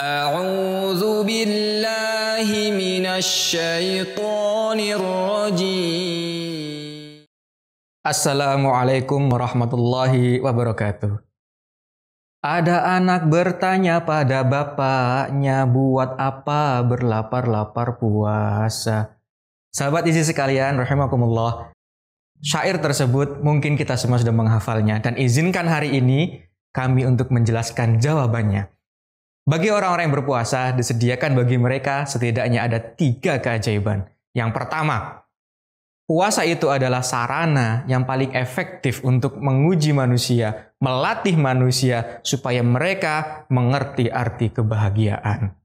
أعوذ بالله من الشيطان الرجيم السلام عليكم ورحمة الله وبركاته Ada anak bertanya pada bapaknya buat apa berlapar-lapar puasa. Sahabat izin sekalian, rahimakumullah. Syair tersebut mungkin kita semua sudah menghafalnya dan izinkan hari ini kami untuk menjelaskan jawabannya. Bagi orang-orang yang berpuasa, disediakan bagi mereka setidaknya ada tiga keajaiban. Yang pertama, puasa itu adalah sarana yang paling efektif untuk menguji manusia, melatih manusia supaya mereka mengerti arti kebahagiaan.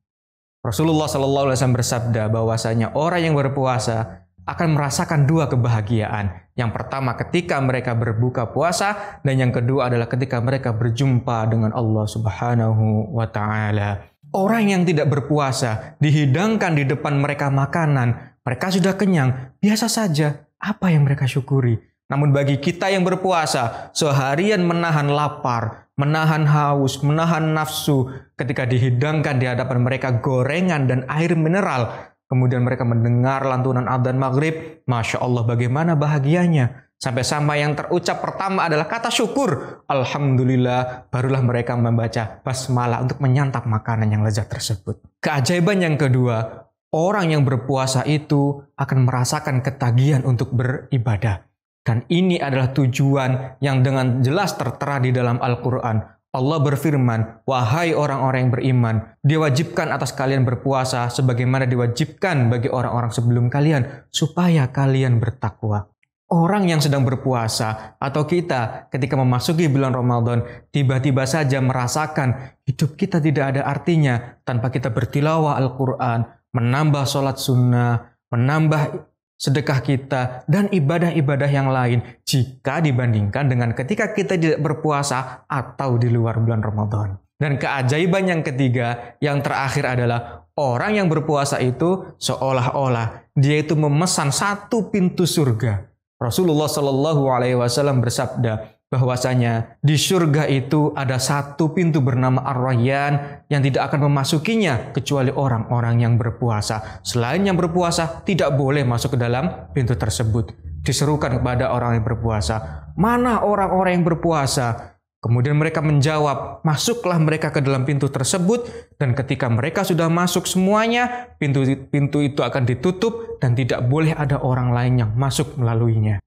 Rasulullah SAW Wasallam bersabda bahwasanya orang yang berpuasa akan merasakan dua kebahagiaan. Yang pertama ketika mereka berbuka puasa dan yang kedua adalah ketika mereka berjumpa dengan Allah Subhanahu wa taala. Orang yang tidak berpuasa dihidangkan di depan mereka makanan, mereka sudah kenyang, biasa saja. Apa yang mereka syukuri? Namun bagi kita yang berpuasa, seharian menahan lapar, menahan haus, menahan nafsu, ketika dihidangkan di hadapan mereka gorengan dan air mineral, kemudian mereka mendengar lantunan adzan maghrib, masya Allah bagaimana bahagianya. Sampai sampai yang terucap pertama adalah kata syukur. Alhamdulillah, barulah mereka membaca basmalah untuk menyantap makanan yang lezat tersebut. Keajaiban yang kedua, orang yang berpuasa itu akan merasakan ketagihan untuk beribadah. Dan ini adalah tujuan yang dengan jelas tertera di dalam Al-Quran. Allah berfirman, "Wahai orang-orang yang beriman, diwajibkan atas kalian berpuasa sebagaimana diwajibkan bagi orang-orang sebelum kalian, supaya kalian bertakwa." Orang yang sedang berpuasa atau kita ketika memasuki bulan Ramadan tiba-tiba saja merasakan hidup kita tidak ada artinya tanpa kita bertilawah Al-Quran, menambah sholat sunnah, menambah sedekah kita, dan ibadah-ibadah yang lain jika dibandingkan dengan ketika kita tidak berpuasa atau di luar bulan Ramadan. Dan keajaiban yang ketiga, yang terakhir adalah orang yang berpuasa itu seolah-olah dia itu memesan satu pintu surga. Rasulullah Shallallahu Alaihi Wasallam bersabda, bahwasanya di surga itu ada satu pintu bernama Ar-Rayyan yang tidak akan memasukinya kecuali orang-orang yang berpuasa. Selain yang berpuasa tidak boleh masuk ke dalam pintu tersebut. Diserukan kepada orang yang berpuasa, "Mana orang-orang yang berpuasa?" Kemudian mereka menjawab, "Masuklah mereka ke dalam pintu tersebut dan ketika mereka sudah masuk semuanya, pintu pintu itu akan ditutup dan tidak boleh ada orang lain yang masuk melaluinya."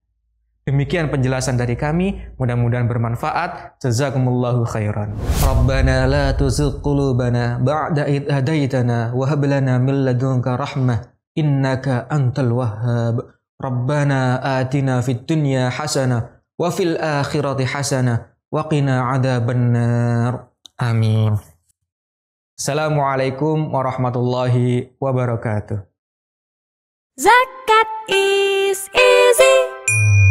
Demikian penjelasan dari kami, mudah-mudahan bermanfaat. Jazakumullahu khairan. Rabbana la tuzigh qulubana ba'da id hadaitana wa hab lana min ladunka rahmah innaka antal wahhab. Rabbana atina fid dunya hasanah wa fil akhirati hasanah wa qina adzabannar. Amin. Assalamualaikum warahmatullahi wabarakatuh. Zakat is easy.